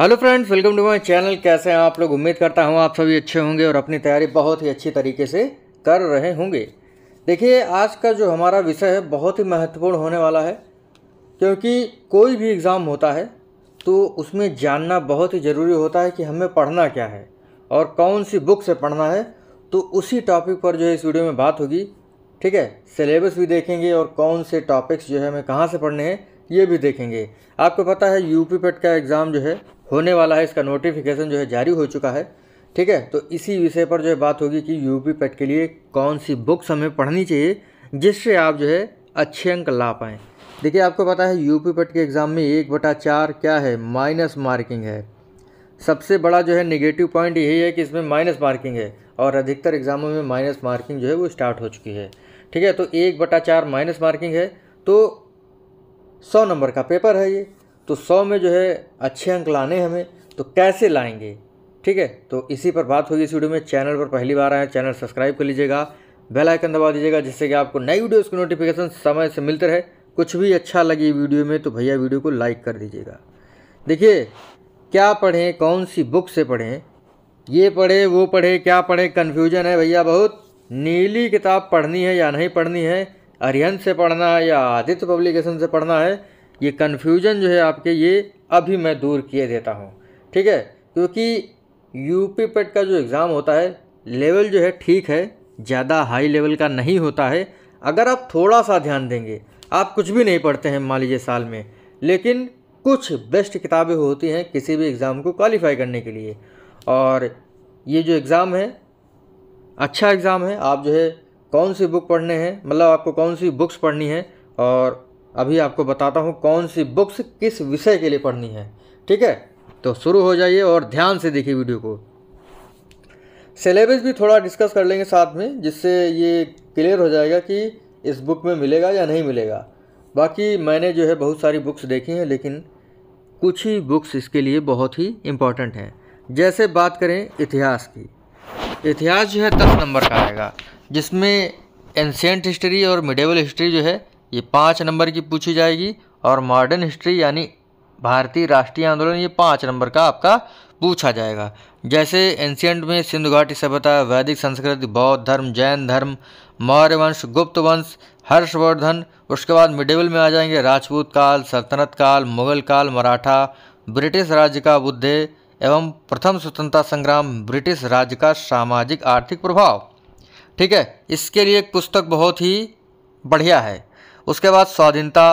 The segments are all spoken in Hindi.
hello friends welcome to my channel कैसे हैं आप लोग उम्मीद करता हूं आप सभी अच्छे होंगे और अपनी तैयारी बहुत ही अच्छी तरीके से कर रहे होंगे देखिए आज का जो हमारा विषय है बहुत ही महत्वपूर्ण होने वाला है क्योंकि कोई भी एग्ज़ाम होता है तो उसमें जानना बहुत ही ज़रूरी होता है कि हमें पढ़ना क्या है और कौन सी बुक से पढ़ना है तो उसी टॉपिक पर जो है इस वीडियो में बात होगी ठीक है सिलेबस भी देखेंगे और कौन से टॉपिक्स जो है हमें कहाँ से पढ़ने हैं ये भी देखेंगे आपको पता है यूपी पेट का एग्ज़ाम जो है होने वाला है इसका नोटिफिकेशन जो है जारी हो चुका है ठीक है तो इसी विषय पर जो है बात होगी कि यूपी पेट के लिए कौन सी बुक्स हमें पढ़नी चाहिए जिससे आप जो है अच्छे अंक ला पाएँ देखिए आपको पता है यूपी पेट के एग्ज़ाम में एक बटा चार क्या है माइनस मार्किंग है सबसे बड़ा जो है नेगेटिव पॉइंट यही है कि इसमें माइनस मार्किंग है और अधिकतर एग्ज़ामों में माइनस मार्किंग जो है वो स्टार्ट हो चुकी है ठीक है तो एक बटा चार माइनस मार्किंग है तो सौ नंबर का पेपर है ये तो सौ में जो है अच्छे अंक लाने हमें तो कैसे लाएंगे ठीक है तो इसी पर बात होगी इस वीडियो में चैनल पर पहली बार आए चैनल सब्सक्राइब कर लीजिएगा बेल आइकन दबा दीजिएगा जिससे कि आपको नई वीडियोस की नोटिफिकेशन समय से मिलते रहे कुछ भी अच्छा लगे वीडियो में तो भैया वीडियो को लाइक कर दीजिएगा देखिए क्या पढ़ें कौन सी बुक से पढ़ें ये पढ़े वो पढ़े क्या पढ़े कन्फ्यूजन है भैया बहुत नीली किताब पढ़नी है या नहीं पढ़नी है अरिहंत से पढ़ना है या आदित्य पब्लिकेशन से पढ़ना है ये कन्फ्यूजन जो है आपके ये अभी मैं दूर किए देता हूँ ठीक है क्योंकि यूपी पेट का जो एग्ज़ाम होता है लेवल जो है ठीक है ज़्यादा हाई लेवल का नहीं होता है अगर आप थोड़ा सा ध्यान देंगे आप कुछ भी नहीं पढ़ते हैं मान लीजिए साल में लेकिन कुछ बेस्ट किताबें होती हैं किसी भी एग्ज़ाम को क्वालिफाई करने के लिए और ये जो एग्ज़ाम है अच्छा एग्ज़ाम है आप जो है कौन सी बुक पढ़ने हैं मतलब आपको कौन सी बुक्स पढ़नी है और अभी आपको बताता हूँ कौन सी बुक्स किस विषय के लिए पढ़नी है ठीक है तो शुरू हो जाइए और ध्यान से देखिए वीडियो को सिलेबस भी थोड़ा डिस्कस कर लेंगे साथ में जिससे ये क्लियर हो जाएगा कि इस बुक में मिलेगा या नहीं मिलेगा बाकी मैंने जो है बहुत सारी बुक्स देखी हैं लेकिन कुछ ही बुक्स इसके लिए बहुत ही इम्पॉर्टेंट हैं जैसे बात करें इतिहास की इतिहास जो है दस नंबर का आएगा जिसमें एंशेंट हिस्ट्री और मिडेवल हिस्ट्री जो है ये पाँच नंबर की पूछी जाएगी और मॉडर्न हिस्ट्री यानी भारतीय राष्ट्रीय आंदोलन ये पाँच नंबर का आपका पूछा जाएगा जैसे एंशियंट में सिंधु घाटी सभ्यता वैदिक संस्कृति बौद्ध धर्म जैन धर्म मौर्य वंश गुप्त वंश हर्षवर्धन उसके बाद मिडेवल में आ जाएंगे राजपूत काल सल्तनत काल मुगल काल मराठा ब्रिटिश राज्य का बुद्धे एवं प्रथम स्वतंत्रता संग्राम ब्रिटिश राज्य का सामाजिक आर्थिक प्रभाव ठीक है इसके लिए एक पुस्तक बहुत ही बढ़िया है उसके बाद स्वाधीनता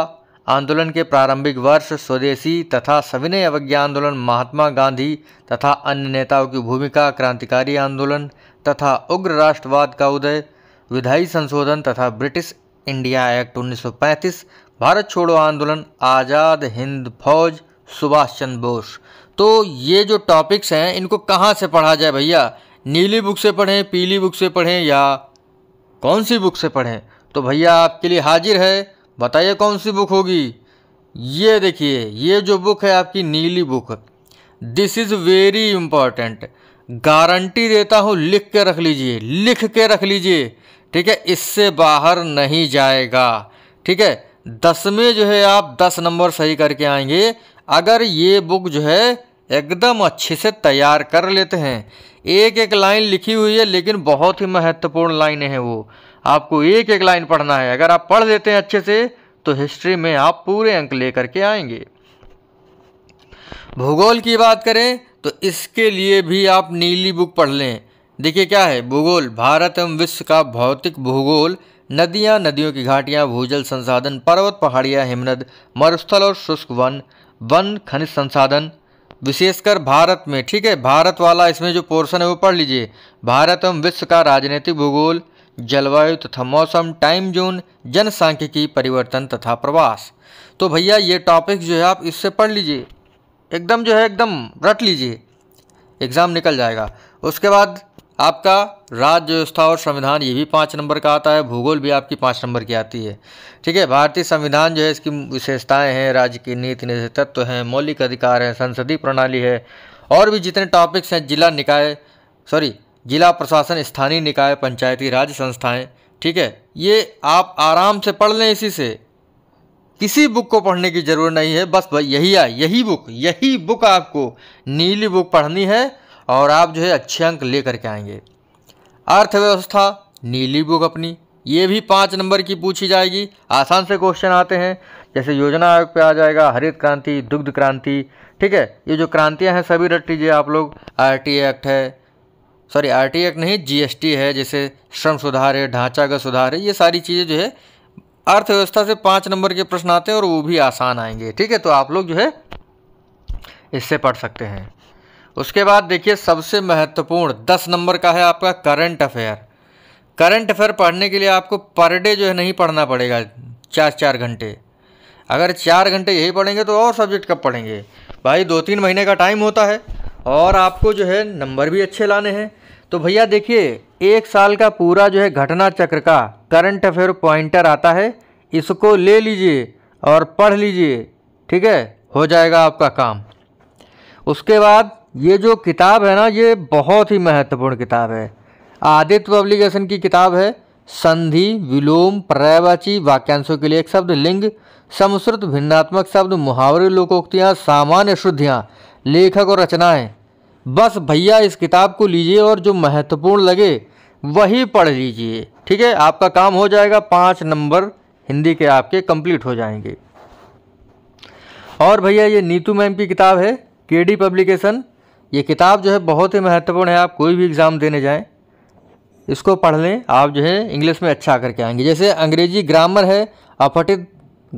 आंदोलन के प्रारंभिक वर्ष स्वदेशी तथा सविनय अवज्ञा आंदोलन महात्मा गांधी तथा अन्य नेताओं की भूमिका क्रांतिकारी आंदोलन तथा उग्र राष्ट्रवाद का उदय विधायी संशोधन तथा ब्रिटिश इंडिया एक्ट 1935 भारत छोड़ो आंदोलन आज़ाद हिंद फौज सुभाष चंद्र बोस तो ये जो टॉपिक्स हैं इनको कहाँ से पढ़ा जाए भैया नीली बुक से पढ़ें पीली बुक से पढ़ें या कौन सी बुक से पढ़ें तो भैया आपके लिए हाजिर है बताइए कौन सी बुक होगी ये देखिए ये जो बुक है आपकी नीली book this is very important guarantee देता हूँ लिख के रख लीजिए लिख के रख लीजिए ठीक है इससे बाहर नहीं जाएगा ठीक है दस में जो है आप दस नंबर सही करके आएंगे अगर ये बुक जो है एकदम अच्छे से तैयार कर लेते हैं एक एक लाइन लिखी हुई है लेकिन बहुत ही महत्वपूर्ण लाइन है वो आपको एक एक लाइन पढ़ना है अगर आप पढ़ लेते हैं अच्छे से तो हिस्ट्री में आप पूरे अंक लेकर के आएंगे भूगोल की बात करें तो इसके लिए भी आप नीली बुक पढ़ लें देखिए क्या है भूगोल भारत एवं विश्व का भौतिक भूगोल नदियाँ नदियों की घाटियाँ भूजल संसाधन पर्वत पहाड़ियाँ हिमनद मरुस्थल और शुष्क वन वन खनिज संसाधन विशेषकर भारत में ठीक है भारत वाला इसमें जो पोर्शन है वो पढ़ लीजिए भारत एवं विश्व का राजनीतिक भूगोल जलवायु तथा मौसम टाइम जोन जनसांख्यिकी परिवर्तन तथा प्रवास तो भैया ये टॉपिक जो है आप इससे पढ़ लीजिए एकदम जो है एकदम रट लीजिए एग्ज़ाम निकल जाएगा उसके बाद आपका राज्य व्यवस्था और संविधान ये भी पाँच नंबर का आता है भूगोल भी आपकी पाँच नंबर की आती है ठीक है भारतीय संविधान जो है इसकी विशेषताएं हैं राज्य की नीति निधि तत्व हैं मौलिक अधिकार हैं संसदीय प्रणाली है और भी जितने टॉपिक्स हैं जिला निकाय सॉरी जिला प्रशासन स्थानीय निकाय पंचायती राज संस्थाएँ ठीक है ये आप आराम से पढ़ लें इसी से किसी बुक को पढ़ने की ज़रूरत नहीं है बस यही आ यही बुक यही बुक आपको नीली बुक पढ़नी है और आप जो है अच्छे अंक ले करके आएंगे अर्थव्यवस्था नीली बुक अपनी ये भी पाँच नंबर की पूछी जाएगी आसान से क्वेश्चन आते हैं जैसे योजना आयोग पे आ जाएगा हरित क्रांति दुग्ध क्रांति ठीक है ये जो क्रांतियाँ हैं सभी रट लीजिए आप लोग आरटी एक्ट है सॉरी आरटी एक्ट नहीं जीएसटी है जैसे श्रम सुधार है ढांचागत सुधार है ये सारी चीज़ें जो है अर्थव्यवस्था से पाँच नंबर के प्रश्न आते हैं और वो भी आसान आएंगे ठीक है तो आप लोग जो है इससे पढ़ सकते हैं उसके बाद देखिए सबसे महत्वपूर्ण दस नंबर का है आपका करंट अफेयर करंट अफेयर पढ़ने के लिए आपको पर डे जो है नहीं पढ़ना पड़ेगा चार चार घंटे अगर चार घंटे यही पढ़ेंगे तो और सब्जेक्ट कब पढ़ेंगे भाई दो तीन महीने का टाइम होता है और आपको जो है नंबर भी अच्छे लाने हैं तो भैया देखिए एक साल का पूरा जो है घटना चक्र का करंट अफेयर पॉइंटर आता है इसको ले लीजिए और पढ़ लीजिए ठीक है हो जाएगा आपका काम उसके बाद ये जो किताब है ना ये बहुत ही महत्वपूर्ण किताब है आदित्य पब्लिकेशन की किताब है संधि विलोम पर्यायवाची वाक्यांशों के लिए एक शब्द लिंग समश्रुत भिन्नात्मक शब्द मुहावरे लोकोक्तियाँ सामान्य शुद्धियाँ लेखक और रचनाएँ बस भैया इस किताब को लीजिए और जो महत्वपूर्ण लगे वही पढ़ लीजिए ठीक है आपका काम हो जाएगा पाँच नंबर हिंदी के आपके कंप्लीट हो जाएंगे और भैया ये नीतू मैम की किताब है केडी पब्लिकेशन ये किताब जो है बहुत ही महत्वपूर्ण है आप कोई भी एग्ज़ाम देने जाएं इसको पढ़ लें आप जो है इंग्लिश में अच्छा करके आएंगे जैसे अंग्रेजी ग्रामर है अपठित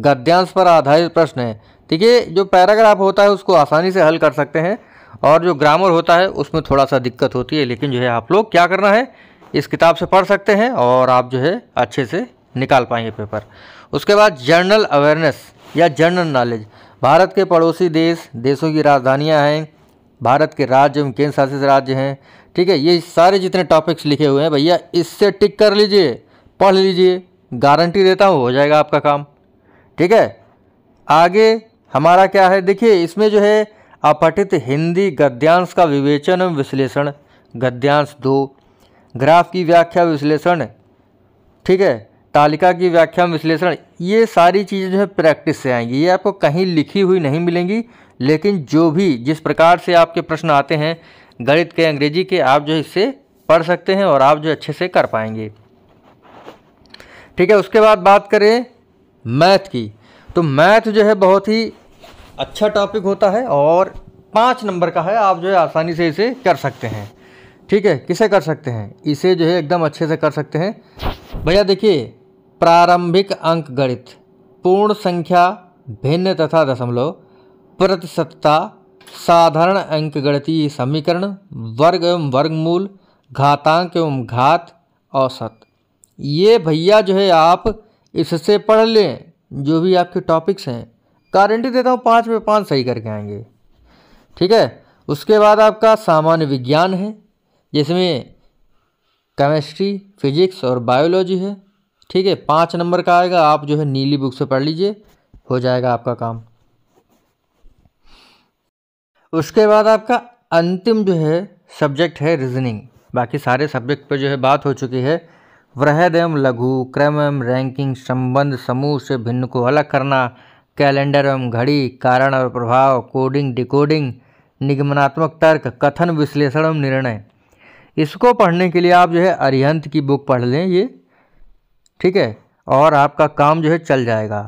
गद्यांश पर आधारित प्रश्न है ठीक है जो पैराग्राफ होता है उसको आसानी से हल कर सकते हैं और जो ग्रामर होता है उसमें थोड़ा सा दिक्कत होती है लेकिन जो है आप लोग क्या करना है इस किताब से पढ़ सकते हैं और आप जो है अच्छे से निकाल पाएंगे पेपर उसके बाद जनरल अवेयरनेस या जनरल नॉलेज भारत के पड़ोसी देश देशों की राजधानियां हैं भारत के राज्य एवं केंद्र शासित राज्य हैं ठीक है ये सारे जितने टॉपिक्स लिखे हुए हैं भैया इससे टिक कर लीजिए पढ़ लीजिए गारंटी देता हूँ हो जाएगा आपका काम ठीक है आगे हमारा क्या है देखिए इसमें जो है अपठित हिंदी गद्यांश का विवेचन एवं विश्लेषण गद्यांश दो ग्राफ की व्याख्या विश्लेषण ठीक है तालिका की व्याख्या विश्लेषण ये सारी चीज़ें जो है प्रैक्टिस से आएंगी ये आपको कहीं लिखी हुई नहीं मिलेंगी लेकिन जो भी जिस प्रकार से आपके प्रश्न आते हैं गणित के अंग्रेजी के आप जो है इससे पढ़ सकते हैं और आप जो अच्छे से कर पाएंगे ठीक है उसके बाद बात करें मैथ की तो मैथ जो है बहुत ही अच्छा टॉपिक होता है और पाँच नंबर का है आप जो है आसानी से इसे कर सकते हैं ठीक है किसे कर सकते हैं इसे जो है एकदम अच्छे से कर सकते हैं भैया देखिए प्रारंभिक अंक गणित पूर्ण संख्या भिन्न तथा दशमलव प्रतिशतता साधारण अंक गणितीय समीकरण वर्ग एवं वर्गमूल घातांक एवं घात औसत ये भैया जो है आप इससे पढ़ लें जो भी आपके टॉपिक्स हैं गारंटी देता हूँ पाँच में पाँच सही करके आएंगे ठीक है उसके बाद आपका सामान्य विज्ञान है जिसमें केमिस्ट्री फिजिक्स और बायोलॉजी है ठीक है पाँच नंबर का आएगा आप जो है नीली बुक से पढ़ लीजिए हो जाएगा आपका काम उसके बाद आपका अंतिम जो है सब्जेक्ट है रीजनिंग बाकी सारे सब्जेक्ट पर जो है बात हो चुकी है वृहद एवं लघु क्रम एवं रैंकिंग संबंध समूह से भिन्न को अलग करना कैलेंडर एवं घड़ी कारण और प्रभाव कोडिंग डिकोडिंग निगमनात्मक तर्क कथन विश्लेषण एवं निर्णय इसको पढ़ने के लिए आप जो है अरिहंत की बुक पढ़ लें ये ठीक है और आपका काम जो है चल जाएगा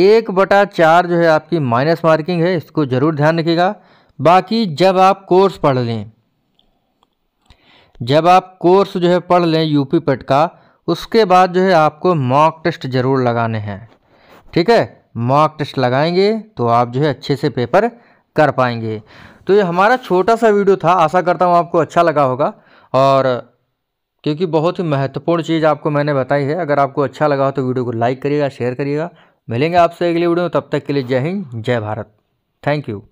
एक बटा चार जो है आपकी माइनस मार्किंग है इसको ज़रूर ध्यान रखिएगा बाकी जब आप कोर्स पढ़ लें जब आप कोर्स जो है पढ़ लें यूपी पेट का उसके बाद जो है आपको मॉक टेस्ट ज़रूर लगाने हैं ठीक है मॉक टेस्ट लगाएंगे तो आप जो है अच्छे से पेपर कर पाएंगे तो ये हमारा छोटा सा वीडियो था आशा करता हूँ आपको अच्छा लगा होगा और क्योंकि बहुत ही महत्वपूर्ण चीज़ आपको मैंने बताई है अगर आपको अच्छा लगा हो तो वीडियो को लाइक करिएगा शेयर करिएगा मिलेंगे आपसे अगली वीडियो तब तक के लिए जय हिंद जय भारत थैंक यू